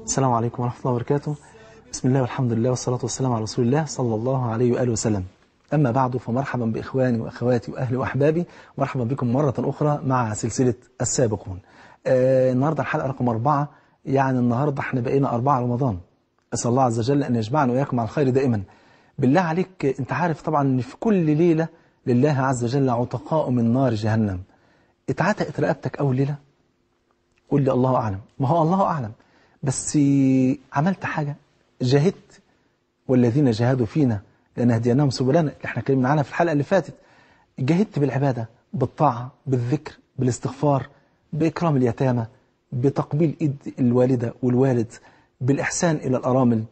السلام عليكم ورحمة الله وبركاته بسم الله والحمد لله والصلاة والسلام على رسول الله صلى الله عليه وآله وسلم أما بعد فمرحبا بإخواني وأخواتي وأهلي وأحبابي مرحبا بكم مرة أخرى مع سلسلة السابقون آه النهاردة الحلقة رقم أربعة يعني النهاردة احنا بقينا أربعة رمضان أسأل الله عز وجل أن يجمعنا وإياكم على الخير دائما بالله عليك أنت عارف طبعا أن في كل ليلة لله عز وجل عتقاء من نار جهنم اتعتقت رقبتك أول ليلة قول لي الله أعلم ما هو الله أعلم بس عملت حاجة جاهدت والذين جاهدوا فينا لنهديناهم سبلنا اللي احنا اتكلمنا عنها في الحلقة اللي فاتت جاهدت بالعبادة بالطاعة بالذكر بالاستغفار بإكرام اليتامى بتقبيل إيد الوالدة والوالد بالإحسان إلى الأرامل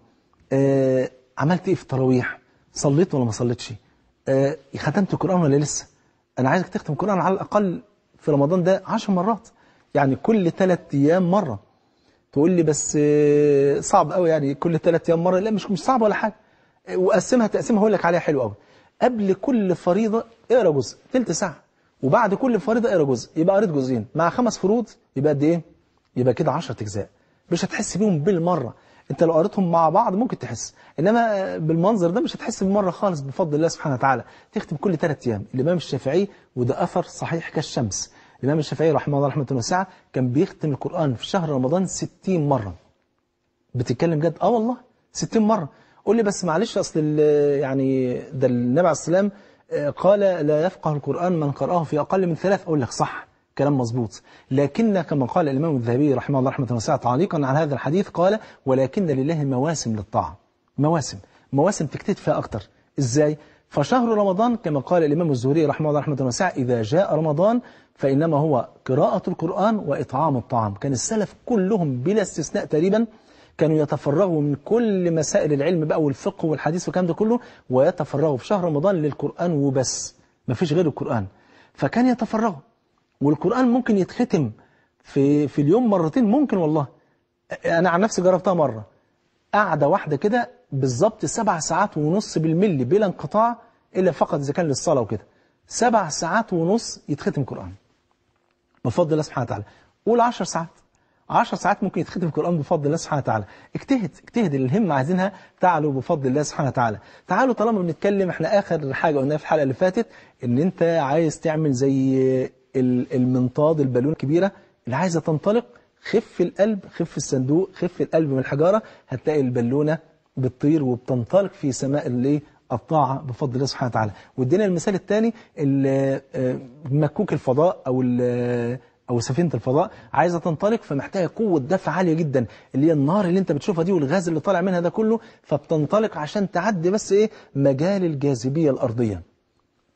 آه عملت إيه في التراويح صليت ولا ما صليتش آه ختمت القرآن ولا لسه أنا عايزك تختم القرآن على الأقل في رمضان ده عشر مرات يعني كل ثلاث أيام مرة تقول لي بس آه، صعب قوي يعني كل ثلاث ايام مره لا مش مش صعب ولا حاجه وقسمها تقسيمها هقول لك عليها حلو قوي قبل كل فريضه اقرا جزء ثلث ساعه وبعد كل فريضه اقرا جزء يبقى قريت جزئين مع خمس فروض يبقى قد ايه يبقى كده 10 اجزاء مش هتحس بيهم بالمره انت لو قريتهم مع بعض ممكن تحس انما آه، بالمنظر ده مش هتحس بالمره خالص بفضل الله سبحانه وتعالى تختم كل ثلاث ايام الامام الشافعي وده اثر صحيح كالشمس الإمام الشافعي رحمه الله رحمة واسعة كان بيختم القرآن في شهر رمضان 60 مرة بتتكلم جد آه والله 60 مرة قول لي بس معلش أصل يعني ده النبي عليه السلام آه، قال لا يفقه القرآن من قرأه في أقل من ثلاث أقول لك صح كلام مظبوط لكن كما قال الإمام الذهبي رحمه الله رحمة واسعة تعليقا على هذا الحديث قال ولكن لله مواسم للطاعة مواسم مواسم تجتهد فيها أكتر إزاي؟ فشهر رمضان كما قال الإمام الزهري رحمه الله رحمة واسعة إذا جاء رمضان فإنما هو قراءة القرآن وإطعام الطعام كان السلف كلهم بلا استثناء تقريبا كانوا يتفرغوا من كل مسائل العلم بقى والفقه والحديث والكلام ده كله ويتفرغوا في شهر رمضان للقرآن وبس ما فيش غير القرآن فكان يتفرغوا والقرآن ممكن يتختم في, في اليوم مرتين ممكن والله أنا عن نفسي جربتها مرة قاعدة واحدة كده بالظبط سبع ساعات ونص بالملي بلا انقطاع إلا فقط إذا كان للصلاة وكده سبع ساعات ونص يتختم قرآن بفضل الله سبحانه وتعالى قول 10 ساعات 10 ساعات ممكن يتختم القرآن بفضل الله سبحانه وتعالى اجتهد اجتهد الهمة عايزينها تعالوا بفضل الله سبحانه وتعالى تعالوا طالما بنتكلم احنا آخر حاجة قلناها في الحلقة اللي فاتت ان انت عايز تعمل زي المنطاد البالون الكبيرة اللي عايزة تنطلق خف القلب خف الصندوق خف القلب من الحجارة هتلاقي البالونة بتطير وبتنطلق في سماء الليل الطاعة بفضل الله سبحانه وتعالى ودينا المثال الثاني آه، مكوك الفضاء أو آه، أو سفينة الفضاء عايزة تنطلق فمحتاجة قوة دفع عالية جدا اللي هي النار اللي أنت بتشوفها دي والغاز اللي طالع منها ده كله فبتنطلق عشان تعدي بس إيه مجال الجاذبية الأرضية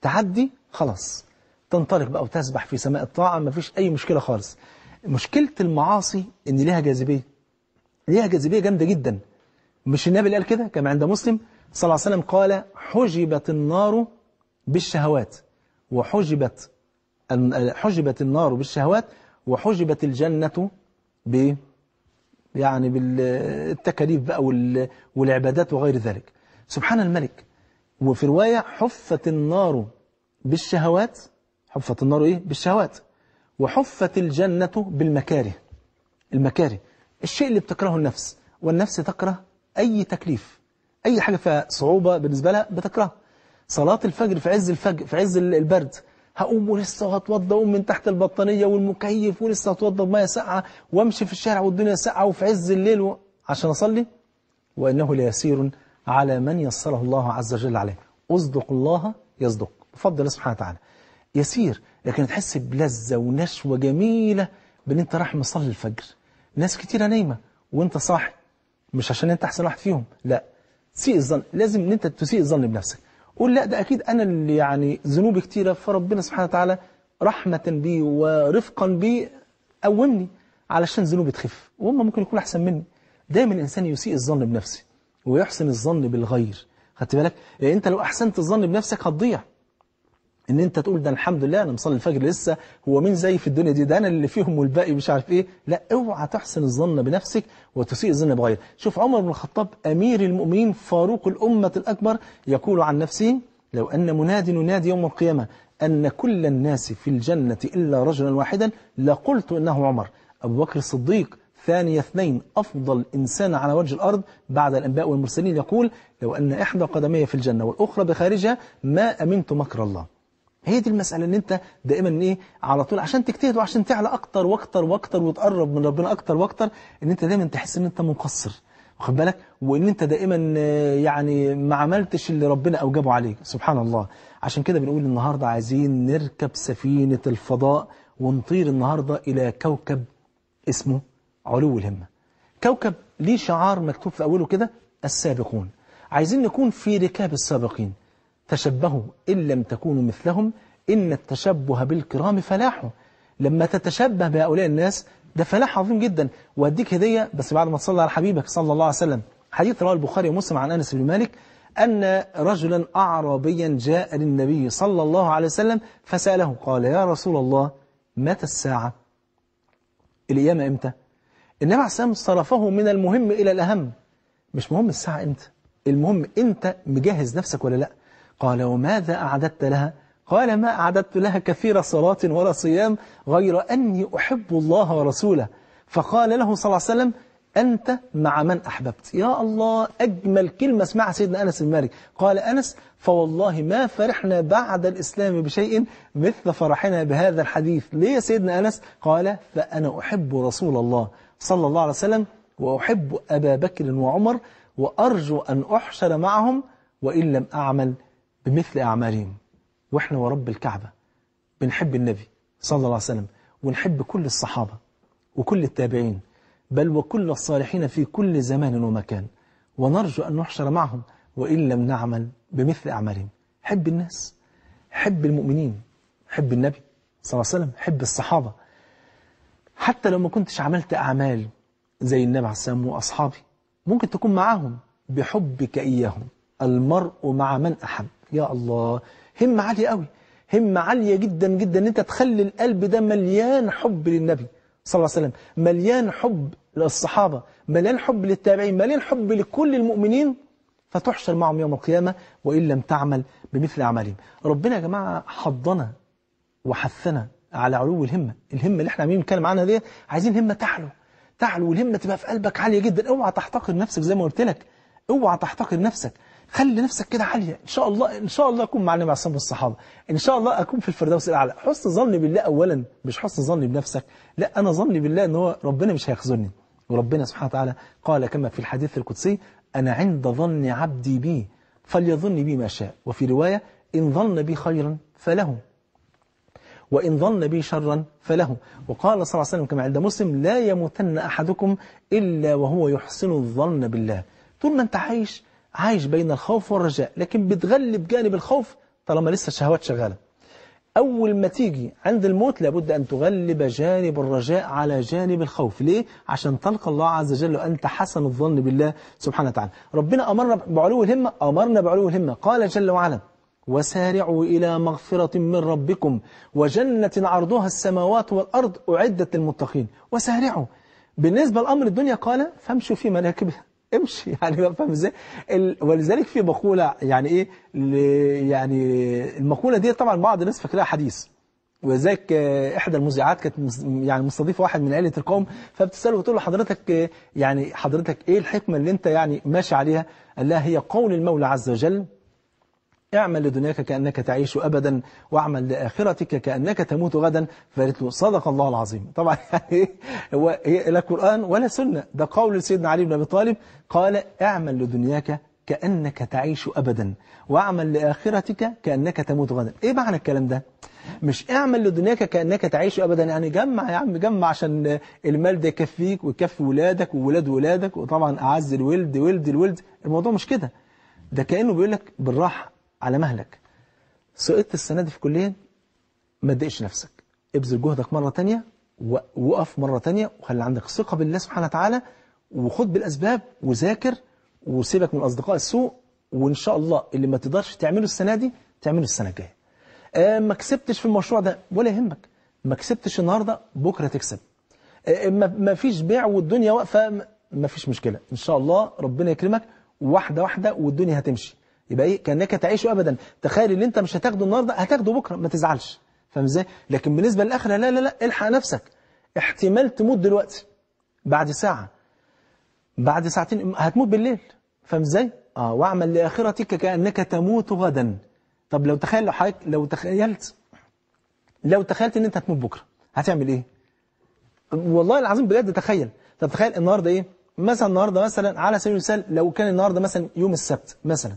تعدي خلاص تنطلق بقى وتسبح في سماء الطاعة مفيش أي مشكلة خالص مشكلة المعاصي إن ليها جاذبية ليها جاذبية جامدة جدا مش النبي اللي قال كده كما عند مسلم صلى الله عليه وسلم قال حجبت النار بالشهوات وحجبت حجبت النار بالشهوات وحجبت الجنة ب يعني بالتكاليف بقى والعبادات وغير ذلك سبحان الملك وفي رواية حفت النار بالشهوات حفت النار إيه؟ بالشهوات وحفت الجنة بالمكاره المكاره الشيء اللي بتكرهه النفس والنفس تكره أي تكليف أي حاجة فيها صعوبة بالنسبة لها بتكرهها صلاة الفجر في عز الفجر في عز البرد هقوم ولسه هتوضى اقوم من تحت البطانية والمكيف ولسه هتوضى بمية ساقعة وامشي في الشارع والدنيا ساقعة وفي عز الليل و... عشان أصلي وإنه ليسير على من يسره الله عز وجل عليه أصدق الله يصدق بفضل الله سبحانه وتعالى يسير لكن تحس بلذة ونشوة جميلة بأن أنت رايح مصلي الفجر ناس كتيرة نايمة وأنت صاحي مش عشان انت احسن واحد فيهم لا سيء الظن لازم ان انت تسيء الظن بنفسك قول لا ده اكيد انا اللي يعني ذنوبي كتيره فربنا سبحانه وتعالى رحمه بي ورفقا بي قومني علشان ذنوبي تخف وهم ممكن يكون احسن مني دايما الانسان يسيء الظن بنفسه ويحسن الظن بالغير خدت بالك إيه، انت لو احسنت الظن بنفسك هتضيع ان انت تقول ده الحمد لله انا مصلي الفجر لسه هو مين زي في الدنيا دي ده انا اللي فيهم والباقي مش عارف ايه لا اوعى تحسن الظن بنفسك وتسيء الظن بغيرك شوف عمر بن الخطاب امير المؤمنين فاروق الامه الاكبر يقول عن نفسه لو ان مناد ينادي يوم القيامه ان كل الناس في الجنه الا رجلا واحدا لقلت انه عمر ابو بكر الصديق ثاني اثنين أفضل إنسان على وجه الأرض بعد الأنباء والمرسلين يقول لو أن إحدى قدمي في الجنة والأخرى بخارجها ما أمنت مكر الله هي دي المسألة ان انت دائما ايه على طول عشان تجتهد وعشان تعلى اكتر واكتر واكتر وتقرب من ربنا اكتر واكتر ان انت دائما تحس ان انت مقصر واخد بالك وان انت دائما يعني ما عملتش اللي ربنا اوجبه عليك سبحان الله عشان كده بنقول النهاردة عايزين نركب سفينة الفضاء ونطير النهاردة الى كوكب اسمه علو الهمة كوكب ليه شعار مكتوب في اوله كده السابقون عايزين نكون في ركاب السابقين تشبهوا إن لم تكونوا مثلهم إن التشبه بالكرام فلاح لما تتشبه بهؤلاء الناس ده فلاح عظيم جدا وأديك هدية بس بعد ما تصلي على حبيبك صلى الله عليه وسلم حديث رواه البخاري ومسلم عن أنس بن مالك أن رجلا أعرابيا جاء للنبي صلى الله عليه وسلم فسأله قال يا رسول الله متى الساعة القيامة إمتى النبي عليه السلام صرفه من المهم إلى الأهم مش مهم الساعة إمتى المهم أنت مجهز نفسك ولا لأ قال وماذا أعددت لها قال ما أعددت لها كثير صلاة ولا صيام غير أني أحب الله ورسوله فقال له صلى الله عليه وسلم أنت مع من أحببت يا الله أجمل كلمة اسمعها سيدنا أنس بن قال أنس فوالله ما فرحنا بعد الإسلام بشيء مثل فرحنا بهذا الحديث ليه سيدنا أنس قال فأنا أحب رسول الله صلى الله عليه وسلم وأحب أبا بكر وعمر وأرجو أن أحشر معهم وإن لم أعمل بمثل أعمالهم وإحنا ورب الكعبة بنحب النبي صلى الله عليه وسلم ونحب كل الصحابة وكل التابعين بل وكل الصالحين في كل زمان ومكان ونرجو أن نحشر معهم وإن لم نعمل بمثل أعمالهم حب الناس حب المؤمنين حب النبي صلى الله عليه وسلم حب الصحابة حتى لو ما كنتش عملت أعمال زي النبي عليه السلام وأصحابي ممكن تكون معاهم بحبك إياهم المرء مع من أحب يا الله همة عالية قوي همة عالية جدا جدا ان انت تخلي القلب ده مليان حب للنبي صلى الله عليه وسلم مليان حب للصحابة مليان حب للتابعين مليان حب لكل المؤمنين فتحشر معهم يوم القيامة وإن لم تعمل بمثل أعمالهم ربنا يا جماعة حضنا وحثنا على علو الهمة الهمة اللي احنا عمين نتكلم عنها دي عايزين همة تعلو تعلو والهمة تبقى في قلبك عالية جدا اوعى تحتقر نفسك زي ما قلت لك اوعى تحتقر نفسك خلي نفسك كده عالية إن شاء الله إن شاء الله أكون مع النبي عليه الصلاة والصحابة إن شاء الله أكون في الفردوس الأعلى حسن ظني بالله أولا مش حسن ظني بنفسك لا أنا ظني بالله إن هو ربنا مش هيخذلني وربنا سبحانه وتعالى قال كما في الحديث القدسي أنا عند ظن عبدي بي فليظن بي ما شاء وفي رواية إن ظن بي خيرا فله وإن ظن بي شرا فله وقال صلى الله عليه وسلم كما عند مسلم لا يموتن أحدكم إلا وهو يحسن الظن بالله طول ما أنت عايش عايش بين الخوف والرجاء لكن بتغلب جانب الخوف طالما لسه الشهوات شغالة أول ما تيجي عند الموت لابد أن تغلب جانب الرجاء على جانب الخوف ليه؟ عشان تلقى الله عز وجل وأنت حسن الظن بالله سبحانه وتعالى ربنا أمرنا بعلو الهمة أمرنا بعلو الهمة قال جل وعلا وسارعوا إلى مغفرة من ربكم وجنة عرضها السماوات والأرض أعدت للمتقين وسارعوا بالنسبة لأمر الدنيا قال فامشوا في مناكبها امشي يعني فاهم ازاي ولذلك في مقولة يعني ايه يعني المقولة دي طبعا بعض الناس فاكراها حديث ولذلك آه، احدى المذيعات كانت يعني مستضيفه واحد من عائله القوم فبتساله بتقول له حضرتك آه، يعني حضرتك ايه الحكمه اللي انت يعني ماشي عليها قال لها هي قول المولى عز وجل اعمل لدنياك كأنك تعيش أبدا واعمل لآخرتك كأنك تموت غدا فقالت له صدق الله العظيم طبعا يعني هو لا قرآن ولا سنة ده قول سيدنا علي بن أبي طالب قال اعمل لدنياك كأنك تعيش أبدا واعمل لآخرتك كأنك تموت غدا إيه معنى الكلام ده؟ مش اعمل لدنياك كأنك تعيش أبدا يعني جمع يا عم جمع عشان المال ده يكفيك ويكفي ولادك وولاد ولادك وطبعا أعز الولد ولد الولد الموضوع مش كده ده كأنه بيقول لك بالراحة على مهلك سقطت السنة دي في كلية ما تضايقش نفسك ابذل جهدك مرة تانية وقف مرة تانية وخلي عندك ثقة بالله سبحانه وتعالى وخد بالأسباب وذاكر وسيبك من أصدقاء السوء وإن شاء الله اللي ما تقدرش تعمله السنة دي تعمله السنة الجاية آه، ما كسبتش في المشروع ده ولا يهمك ما كسبتش النهاردة بكرة تكسب آه، آه، ما فيش بيع والدنيا واقفة ما فيش مشكلة إن شاء الله ربنا يكرمك واحدة واحدة والدنيا هتمشي يبقى ايه كانك تعيشه ابدا تخيل ان انت مش هتاخده النهارده هتاخده بكره ما تزعلش فاهم ازاي لكن بالنسبه للاخره لا لا لا الحق نفسك احتمال تموت دلوقتي بعد ساعه بعد ساعتين هتموت بالليل فاهم ازاي اه واعمل لاخرتك كانك تموت غدا طب لو تخيل لو حضرتك لو تخيلت لو تخيلت ان انت هتموت بكره هتعمل ايه والله العظيم بجد تخيل طب تخيل النهارده ايه مثلا النهارده مثلا على سبيل المثال لو كان النهارده مثلا يوم السبت مثلا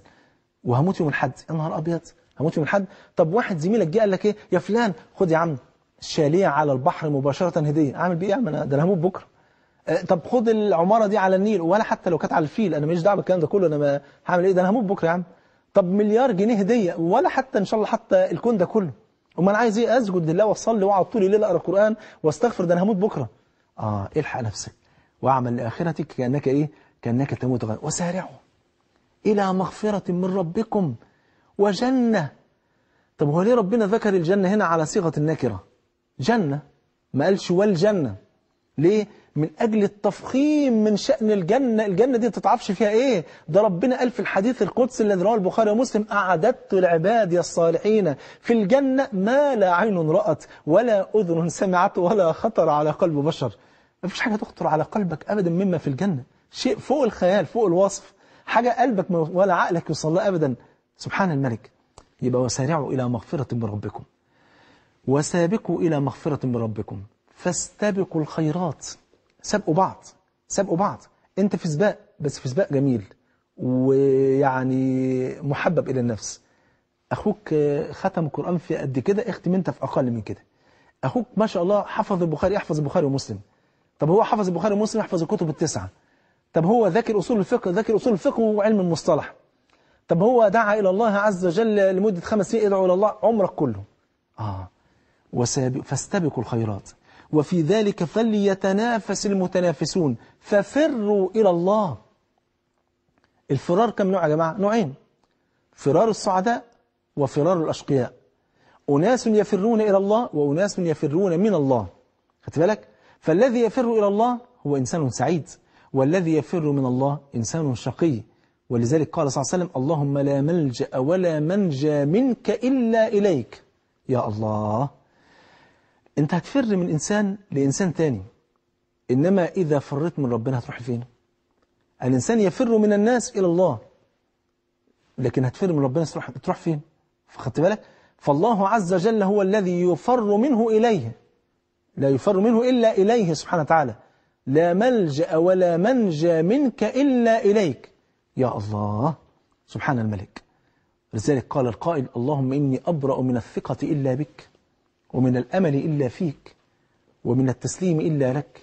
وهموت يوم الحد يا نهار ابيض هموت يوم الحد طب واحد زميلك جه قال لك ايه يا فلان خد يا عم شاليه على البحر مباشره هديه اعمل بيه ايه انا ده انا هموت بكره أه، طب خد العماره دي على النيل ولا حتى لو كانت على الفيل انا ماليش دعوه بالكلام ده كله انا هعمل ايه ده انا هموت بكره يا عم طب مليار جنيه هديه ولا حتى ان شاء الله حتى الكون ده كله امال عايز ايه اسجد لله واصلي واقعد طول الليل اقرا قران واستغفر ده انا هموت بكره اه الحق نفسك واعمل لاخرتك كانك ايه كانك تموت غدا وسارعوا إلى مغفرة من ربكم وجنة طب هو ليه ربنا ذكر الجنة هنا على صيغة النكرة جنة ما قالش والجنة ليه من أجل التفخيم من شأن الجنة الجنة دي تتعرفش فيها إيه ده ربنا قال في الحديث القدس الذي رواه البخاري ومسلم أعددت لعبادي الصالحين في الجنة ما لا عين رأت ولا أذن سمعت ولا خطر على قلب بشر ما فيش حاجة تخطر على قلبك أبدا مما في الجنة شيء فوق الخيال فوق الوصف حاجة قلبك ولا عقلك يوصل لها أبدا سبحان الملك يبقى وسارعوا إلى مغفرة من ربكم وسابقوا إلى مغفرة من ربكم فاستبقوا الخيرات سابقوا بعض سابقوا بعض أنت في سباق بس في سباق جميل ويعني محبب إلى النفس أخوك ختم القرآن في قد كده اختم أنت في أقل من كده أخوك ما شاء الله حفظ البخاري يحفظ البخاري ومسلم طب هو حفظ البخاري ومسلم يحفظ الكتب التسعة طب هو ذاكر أصول الفقه ذاكر أصول الفقه وعلم المصطلح طب هو دعا إلى الله عز وجل لمدة خمس سنين ادعو إلى الله عمرك كله آه وسابق فاستبقوا الخيرات وفي ذلك فليتنافس المتنافسون ففروا إلى الله الفرار كم نوع يا جماعة نوعين فرار السعداء وفرار الأشقياء أناس يفرون إلى الله وأناس يفرون من الله خدت بالك فالذي يفر إلى الله هو إنسان سعيد والذي يفر من الله إنسان شقي ولذلك قال صلى الله عليه وسلم اللهم لا ملجأ ولا منجى منك إلا إليك يا الله أنت هتفر من إنسان لإنسان تاني إنما إذا فرت من ربنا هتروح فين الإنسان يفر من الناس إلى الله لكن هتفر من ربنا تروح فين فخدت بالك فالله عز وجل هو الذي يفر منه إليه لا يفر منه إلا إليه سبحانه وتعالى لا ملجأ ولا منجى منك إلا إليك يا الله سبحان الملك لذلك قال القائل اللهم إني أبرأ من الثقة إلا بك ومن الأمل إلا فيك ومن التسليم إلا لك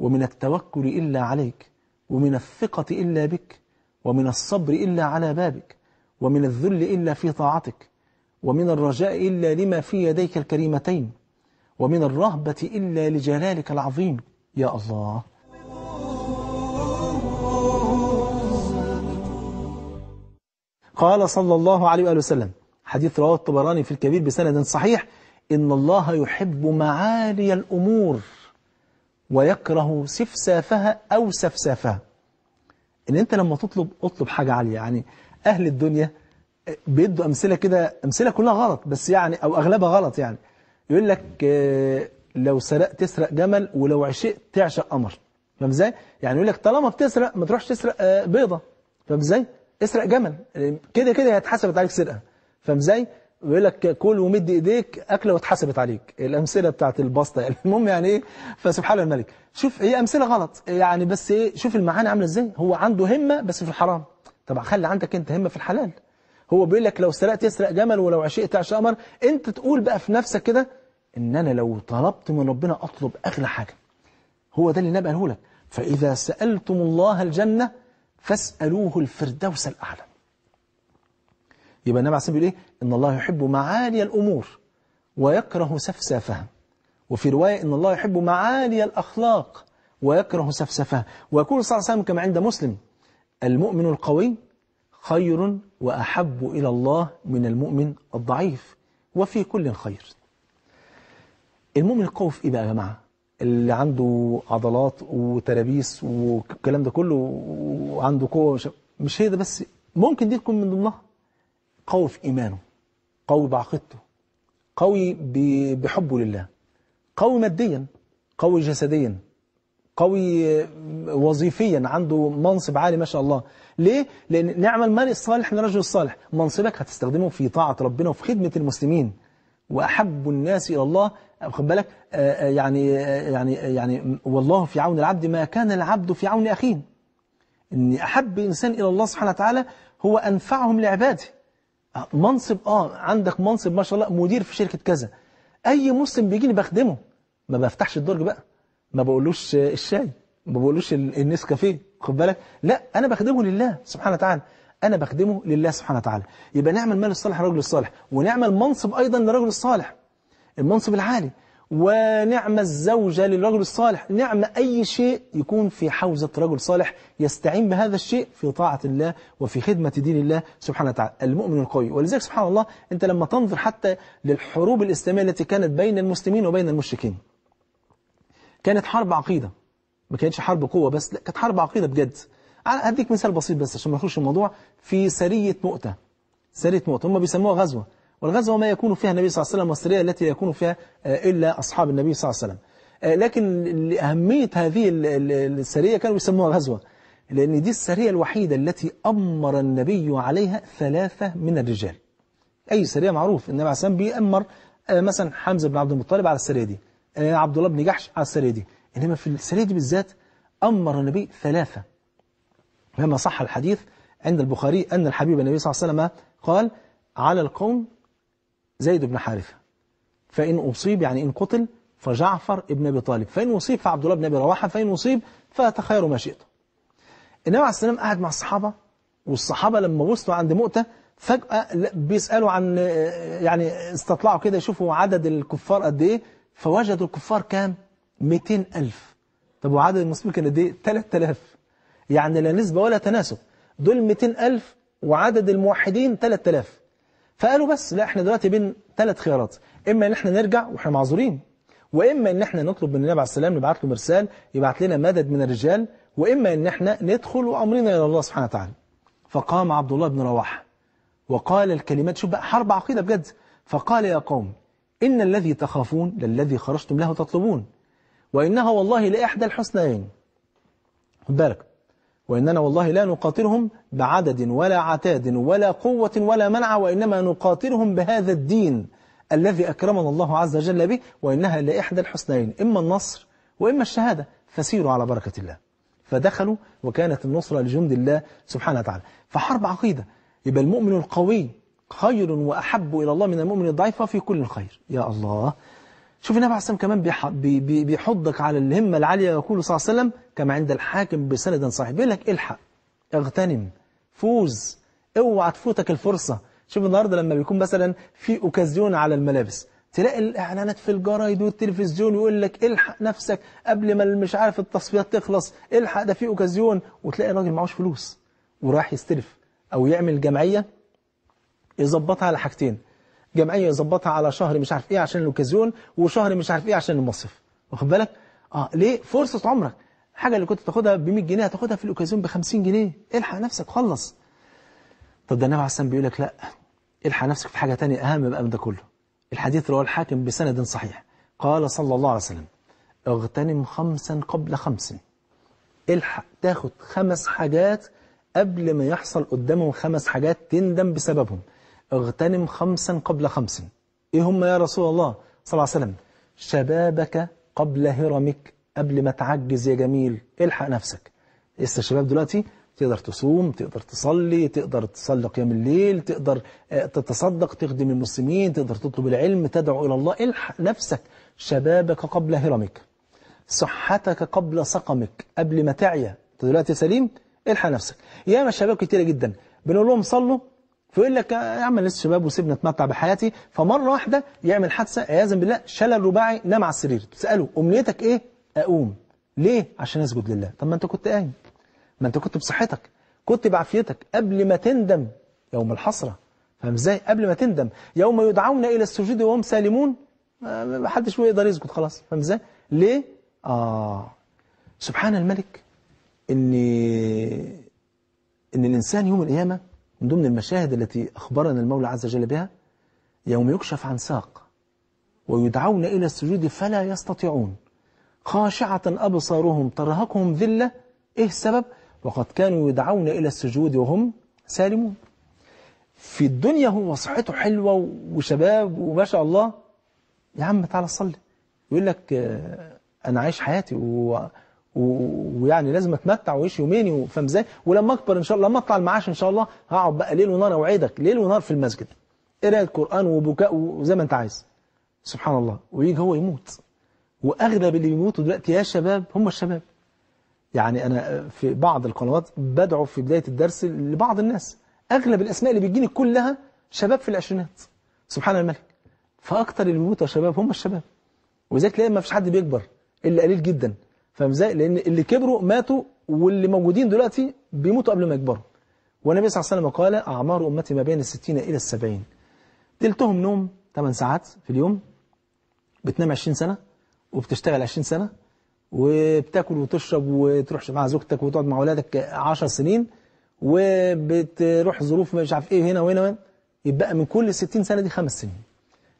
ومن التوكل إلا عليك ومن الثقة إلا بك ومن الصبر إلا على بابك ومن الذل إلا في طاعتك ومن الرجاء إلا لما في يديك الكريمتين ومن الرهبة إلا لجلالك العظيم يا الله قال صلى الله عليه وآله وسلم حديث رواه الطبراني في الكبير بسند صحيح إن الله يحب معالي الأمور ويكره سفسافها أو سفسافها إن أنت لما تطلب أطلب حاجة عالية يعني أهل الدنيا آه، بيدوا أمثلة كده أمثلة كلها غلط بس يعني أو أغلبها غلط يعني يقول لك آه، لو سرقت تسرق جمل ولو عشقت تعشق قمر فاهم ازاي؟ يعني يقول لك طالما بتسرق ما تروحش تسرق آه، بيضه فاهم ازاي؟ اسرق جمل كده كده هي اتحسبت عليك سرقه فاهم ازاي؟ ويقول لك كل ومد ايديك اكله واتحسبت عليك الامثله بتاعت البسطة يعني المهم يعني ايه فسبحان الملك شوف هي إيه امثله غلط يعني بس ايه شوف المعاني عامله ازاي هو عنده همه بس في الحرام طب خلي عندك انت همه في الحلال هو بيقول لك لو سرقت يسرق جمل ولو عشقت عشق قمر انت تقول بقى في نفسك كده ان انا لو طلبت من ربنا اطلب اغلى حاجه هو ده اللي قاله لك فاذا سالتم الله الجنه فاسالوه الفردوس الاعلى يبقى النبي عليه بيقول ايه ان الله يحب معالي الامور ويكره سفسافها وفي روايه ان الله يحب معالي الاخلاق ويكره سفسفها ويقول صلى الله عليه وسلم كما عند مسلم المؤمن القوي خير وأحب إلى الله من المؤمن الضعيف وفي كل خير المؤمن القوي في ايه بقى يا جماعه اللي عنده عضلات وترابيس والكلام ده كله وعنده قوه مش هي ده بس ممكن دي تكون من ضمنها قوي في ايمانه قوي بعقيدته قوي بحبه لله قوي ماديا قوي جسديا قوي وظيفيا عنده منصب عالي ما شاء الله ليه؟ لأن نعم المال الصالح من الرجل الصالح منصبك هتستخدمه في طاعة ربنا وفي خدمة المسلمين وأحب الناس إلى الله خد بالك آه، آه، يعني آه، يعني يعني والله في عون العبد ما كان العبد في عون أخيه إن أحب إنسان إلى الله سبحانه وتعالى هو أنفعهم لعباده منصب آه عندك منصب ما شاء الله مدير في شركة كذا أي مسلم بيجيني بخدمه ما بفتحش الدرج بقى ما بقولوش الشاي ما بقولوش النسكافيه خد بالك لا أنا بخدمه لله سبحانه وتعالى أنا بخدمه لله سبحانه وتعالى يبقى نعمل مال الصالح للرجل الصالح ونعمل منصب أيضا للرجل الصالح المنصب العالي ونعم الزوجة للرجل الصالح نعم أي شيء يكون في حوزة رجل صالح يستعين بهذا الشيء في طاعة الله وفي خدمة دين الله سبحانه وتعالى المؤمن القوي ولذلك سبحان الله أنت لما تنظر حتى للحروب الإسلامية التي كانت بين المسلمين وبين المشركين كانت حرب عقيدة ما كانتش حرب قوة بس لا كانت حرب عقيدة بجد أديك مثال بسيط بس عشان ما نخش الموضوع في سرية مؤتة سرية مؤتة هم بيسموها غزوة والغزوة ما يكون فيها النبي صلى الله عليه وسلم والسرية التي يكون فيها آه، إلا أصحاب النبي صلى الله عليه وسلم آه، لكن لأهمية هذه السرية كانوا يسموها غزوة لأن دي السرية الوحيدة التي أمر النبي عليها ثلاثة من الرجال أي سرية معروف النبي عليه السلام بيأمر آه، مثلا حمزة بن عبد المطلب على السرية دي عبد الله بن جحش على السرية دي إنما في السرية دي بالذات أمر النبي ثلاثة لما صح الحديث عند البخاري أن الحبيب النبي صلى الله عليه وسلم قال على القوم زيد بن حارثة فإن أصيب يعني إن قتل فجعفر ابن أبي طالب فإن أصيب فعبد الله بن أبي رواحة فإن أصيب فتخيروا ما شئت النبي عليه السلام قاعد مع الصحابة والصحابة لما وصلوا عند مؤتة فجأة بيسألوا عن يعني استطلعوا كده يشوفوا عدد الكفار قد إيه فوجدوا الكفار كام 200 ألف طب وعدد المسلمين كان قد إيه 3000 يعني لا نسبة ولا تناسب دول 200 ألف وعدد الموحدين 3000 فقالوا بس لا احنا دلوقتي بين ثلاث خيارات اما ان احنا نرجع واحنا معذورين واما ان احنا نطلب من النبي عليه السلام نبعث له مرسال يبعت لنا مدد من الرجال واما ان احنا ندخل وامرنا الى الله سبحانه وتعالى فقام عبد الله بن رواحه وقال الكلمات شوف بقى حرب عقيده بجد فقال يا قوم ان الذي تخافون للذي خرجتم له تطلبون وانها والله لاحدى الحسنيين خد بالك وإننا والله لا نقاتلهم بعدد ولا عتاد ولا قوة ولا منع وإنما نقاتلهم بهذا الدين الذي أكرمنا الله عز وجل به وإنها لإحدى الحسنين إما النصر وإما الشهادة فسيروا على بركة الله فدخلوا وكانت النصرة لجند الله سبحانه وتعالى فحرب عقيدة يبقى المؤمن القوي خير وأحب إلى الله من المؤمن الضعيف في كل الخير يا الله شوف النبي عليه الصلاة والسلام كمان بيحضك على الهمة العالية يقول صلى الله عليه وسلم كما عند الحاكم بسند صحيح بيقول لك الحق اغتنم فوز اوعى تفوتك الفرصة شوف النهاردة لما بيكون مثلا في اوكازيون على الملابس تلاقي الإعلانات في الجرايد والتلفزيون يقول لك الحق نفسك قبل ما مش عارف التصفيات تخلص الحق ده في اوكازيون وتلاقي الراجل معهوش فلوس ورايح يستلف أو يعمل جمعية يظبطها على حاجتين جمعيه يظبطها على شهر مش عارف ايه عشان الاوكازيون وشهر مش عارف ايه عشان المصيف واخد بالك اه ليه فرصه عمرك الحاجه اللي كنت تاخدها ب 100 جنيه هتاخدها في الاوكازيون ب 50 جنيه الحق نفسك خلص طب ده النبي عليه السلام بيقول لك لا الحق نفسك في حاجه ثانيه اهم بقى من ده كله الحديث رواه الحاكم بسند صحيح قال صلى الله عليه وسلم اغتنم خمسا قبل خمس الحق تاخد خمس حاجات قبل ما يحصل قدامهم خمس حاجات تندم بسببهم اغتنم خمسا قبل خمس إيه هم يا رسول الله صلى الله عليه وسلم شبابك قبل هرمك قبل ما تعجز يا جميل الحق نفسك لسه الشباب دلوقتي تقدر تصوم تقدر تصلي تقدر تصلي قيام الليل تقدر آه، تتصدق تخدم المسلمين تقدر تطلب العلم تدعو إلى الله الحق نفسك شبابك قبل هرمك صحتك قبل سقمك قبل ما تعيا انت دلوقتي سليم الحق نفسك ياما شباب كتيرة جدا بنقول لهم صلوا فيقول لك يا عم لسه شباب وسيبني اتمتع بحياتي فمره واحده يعمل حادثه عياذا بالله شلل رباعي نام على السرير تساله امنيتك ايه اقوم ليه عشان اسجد لله طب ما انت كنت قايم ما انت كنت بصحتك كنت بعافيتك قبل ما تندم يوم الحسره فاهم ازاي قبل ما تندم يوم يدعون الى السجود وهم سالمون ما حدش يقدر يسجد خلاص فاهم ازاي ليه اه سبحان الملك ان ان الانسان يوم القيامه من ضمن المشاهد التي أخبرنا المولى عز وجل بها يوم يكشف عن ساق ويدعون إلى السجود فلا يستطيعون خاشعة أبصارهم ترهقهم ذلة إيه السبب؟ وقد كانوا يدعون إلى السجود وهم سالمون في الدنيا هو صحته حلوة وشباب وما شاء الله يا عم تعالى صلي يقول لك آه، أنا عايش حياتي و... ويعني لازم اتمتع وايش يوميني فاهم ازاي ولما اكبر ان شاء الله لما اطلع المعاش ان شاء الله هقعد بقى ليل ونهار اوعدك ليل ونهار في المسجد قرايه قران وبكاء وزي ما انت عايز سبحان الله ويجي هو يموت واغلب اللي بيموتوا دلوقتي يا شباب هم الشباب يعني انا في بعض القنوات بدعو في بدايه الدرس لبعض الناس اغلب الاسماء اللي بتجيني كلها شباب في العشرينات سبحان الملك فاكثر اللي بيموتوا شباب هم الشباب وذلك تلاقي ما فيش حد بيكبر الا قليل جدا فاهم ازاي لان اللي كبروا ماتوا واللي موجودين دلوقتي بيموتوا قبل ما يكبروا والنبي صلى الله عليه وسلم قال اعمار امتي ما بين الستين الى السبعين تلتهم نوم 8 ساعات في اليوم بتنام 20 سنه وبتشتغل 20 سنه وبتاكل وتشرب وتروح مع زوجتك وتقعد مع اولادك 10 سنين وبتروح ظروف مش عارف ايه هنا وهنا وهنا يبقى من كل 60 سنه دي خمس سنين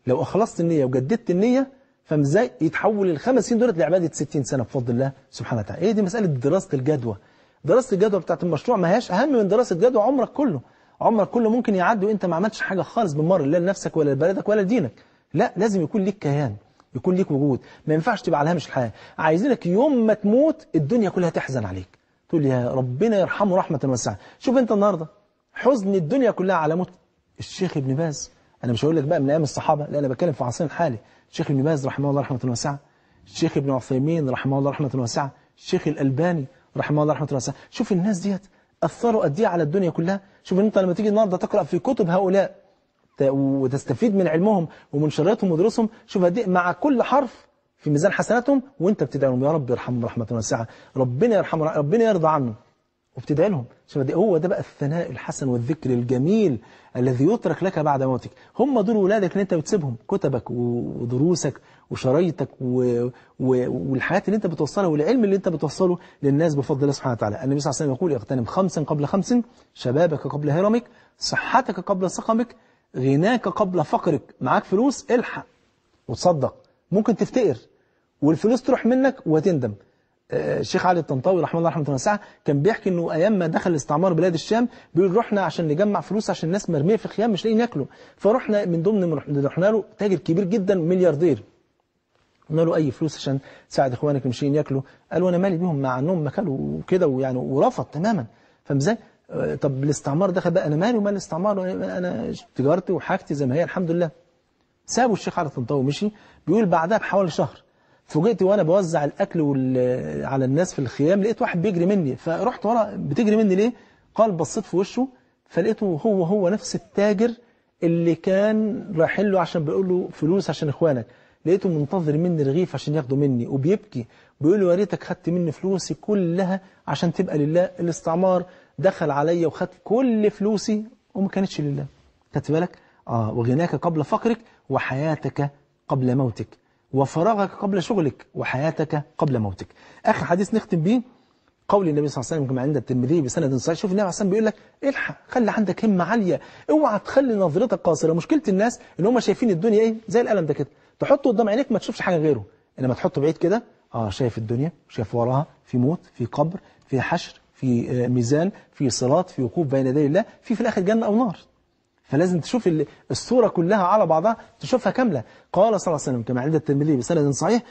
لو اخلصت النيه وجددت النيه فاهم ازاي يتحول الخمس سنين دولت لعباده 60 سنه بفضل الله سبحانه وتعالى هي إيه دي مساله دراسه الجدوى دراسه الجدوى بتاعت المشروع ما هياش اهم من دراسه جدوى عمرك كله عمرك كله ممكن يعدي وانت ما عملتش حاجه خالص بالمره لا لنفسك ولا لبلدك ولا لدينك لا لازم يكون ليك كيان يكون ليك وجود ما ينفعش تبقى على هامش الحياه عايزينك يوم ما تموت الدنيا كلها تحزن عليك تقول يا ربنا يرحمه رحمه واسعه شوف انت النهارده حزن الدنيا كلها على موت الشيخ ابن باز أنا مش هقول لك بقى من أيام الصحابة لا أنا بتكلم في عصرنا الحالي الشيخ ابن باز رحمه الله رحمة واسعة الشيخ ابن عثيمين رحمه الله رحمة واسعة الشيخ الألباني رحمه الله رحمة واسعة شوف الناس ديت أثروا قد إيه على الدنيا كلها شوف أنت لما تيجي النهارده تقرأ في كتب هؤلاء وتستفيد من علمهم ومن شريطهم ودروسهم شوف قد مع كل حرف في ميزان حسناتهم وانت لهم يا رب ارحمهم رحمة واسعة ربنا يرحمه ربنا يرضى عنه وبتدعي لهم هو ده بقى الثناء الحسن والذكر الجميل الذي يترك لك بعد موتك هم دول ولادك اللي انت بتسيبهم كتبك ودروسك وشرايطك و... و... والحياة اللي انت بتوصلها والعلم اللي انت بتوصله للناس بفضل الله سبحانه وتعالى النبي صلى الله عليه وسلم يقول اغتنم خمسا قبل خمس شبابك قبل هرمك صحتك قبل سقمك غناك قبل فقرك معاك فلوس الحق وتصدق ممكن تفتقر والفلوس تروح منك وتندم الشيخ آه، علي الطنطاوي رحمه الله رحمه الله كان بيحكي انه ايام ما دخل الاستعمار بلاد الشام بيقول رحنا عشان نجمع فلوس عشان الناس مرميه في خيام مش لاقيين ياكلوا فرحنا من ضمن رحنا له تاجر كبير جدا ملياردير قلنا له اي فلوس عشان تساعد اخوانك اللي مش لاقيين ياكلوا قالوا انا مالي بيهم مع انهم ما كانوا وكده ويعني ورفض تماما فاهم ازاي؟ آه، طب الاستعمار دخل بقى انا مالي ومال الاستعمار انا تجارتي وحاجتي زي ما هي الحمد لله سابوا الشيخ علي الطنطاوي مشي بيقول بعدها بحوالي شهر فوجئت وانا بوزع الاكل وال... على الناس في الخيام لقيت واحد بيجري مني فرحت ورا بتجري مني ليه قال بصيت في وشه فلقيته هو هو نفس التاجر اللي كان رايحين له عشان بيقول له فلوس عشان اخوانك لقيته منتظر مني رغيف عشان ياخده مني وبيبكي بيقول له يا ريتك خدت مني فلوسي كلها عشان تبقى لله الاستعمار دخل عليا وخد كل فلوسي وما كانتش لله خدت بالك اه وغناك قبل فقرك وحياتك قبل موتك وفراغك قبل شغلك وحياتك قبل موتك آخر حديث نختم به قول النبي صلى الله عليه وسلم كما عند الترمذي بسند صحيح شوف النبي صلى الله عليه وسلم بيقول لك الحق خلي عندك همه عاليه اوعى تخلي نظرتك قاصره مشكله الناس ان هم شايفين الدنيا ايه زي القلم ده كده تحطه قدام عينيك ما تشوفش حاجه غيره انما تحطه بعيد كده اه شايف الدنيا شايف وراها في موت في قبر في حشر في آه، ميزان في صلاه في وقوف بين يدي الله في في الاخر جنه او نار فلازم تشوف الصورة كلها على بعضها تشوفها كاملة قال صلى الله عليه وسلم كما عند الترمذي بسند صحيح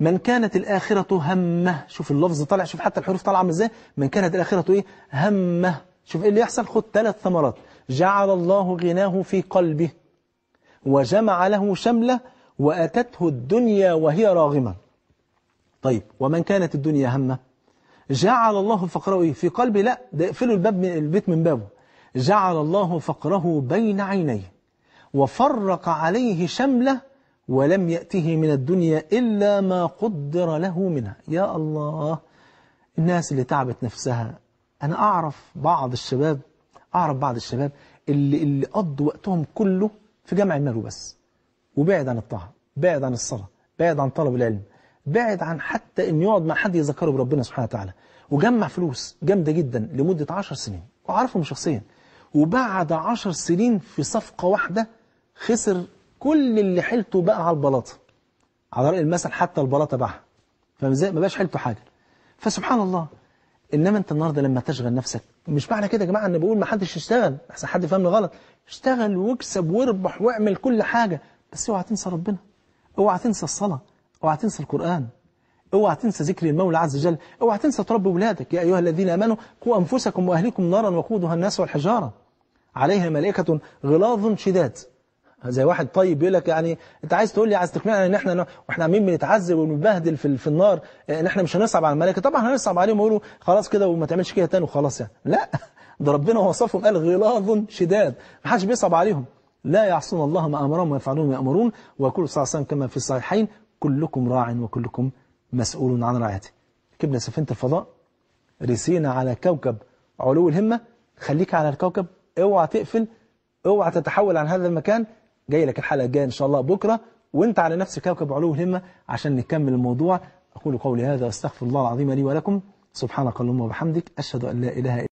من كانت الآخرة همه شوف اللفظ طالع شوف حتى الحروف طالعة عامله ازاي من كانت الآخرة ايه همه شوف ايه اللي يحصل خد ثلاث ثمرات جعل الله غناه في قلبه وجمع له شمله وأتته الدنيا وهي راغمة طيب ومن كانت الدنيا همه جعل الله فقره ايه في قلبه لا ده اقفلوا الباب من البيت من بابه جعل الله فقره بين عينيه وفرق عليه شمله ولم يأته من الدنيا إلا ما قدر له منها يا الله الناس اللي تعبت نفسها أنا أعرف بعض الشباب أعرف بعض الشباب اللي, اللي قضوا وقتهم كله في جمع المال وبس وبعد عن الطاعة بعد عن الصلاة بعد عن طلب العلم بعد عن حتى أن يقعد مع حد يذكره بربنا سبحانه وتعالى وجمع فلوس جامدة جدا لمدة عشر سنين وأعرفهم شخصيا وبعد عشر سنين في صفقة واحدة خسر كل اللي حيلته بقى على البلاطة على رأي المثل حتى البلاطة باعها فما بقاش حيلته حاجة فسبحان الله إنما أنت النهاردة لما تشغل نفسك مش معنى كده يا جماعة أنا بقول ما حدش يشتغل أحسن حد فهمني غلط اشتغل واكسب واربح واعمل كل حاجة بس اوعى تنسى ربنا اوعى تنسى الصلاة اوعى تنسى القرآن اوعى تنسى ذكر المولى عز وجل اوعى تنسى تربي ولادك يا أيها الذين آمنوا قوا أنفسكم وأهلكم نارا وقودها الناس والحجارة عليها ملائكة غلاظ شداد زي واحد طيب بيقول لك يعني انت عايز تقول لي عايز تقنعني ان احنا واحنا عمالين بنتعذب ونبهدل في, في النار ان احنا مش هنصعب على الملائكه طبعا هنصعب عليهم ويقولوا خلاص كده وما تعملش كده تاني وخلاص يعني لا ده ربنا وصفهم قال غلاظ شداد ما حدش بيصعب عليهم لا يعصون الله ما امرهم ويفعلون ما يامرون ويقول صلى الله عليه وسلم كما في الصحيحين كلكم راع وكلكم مسؤول عن رعيته ركبنا سفينه الفضاء رسينا على كوكب علو الهمه خليك على الكوكب اوعى تقفل اوعى تتحول عن هذا المكان جاي لك الحلقة الجاية إن شاء الله بكرة وانت على نفس كوكب علو الهمة عشان نكمل الموضوع أقول قولي هذا واستغفر الله العظيم لي ولكم سبحانك اللهم وبحمدك أشهد أن لا إله إلا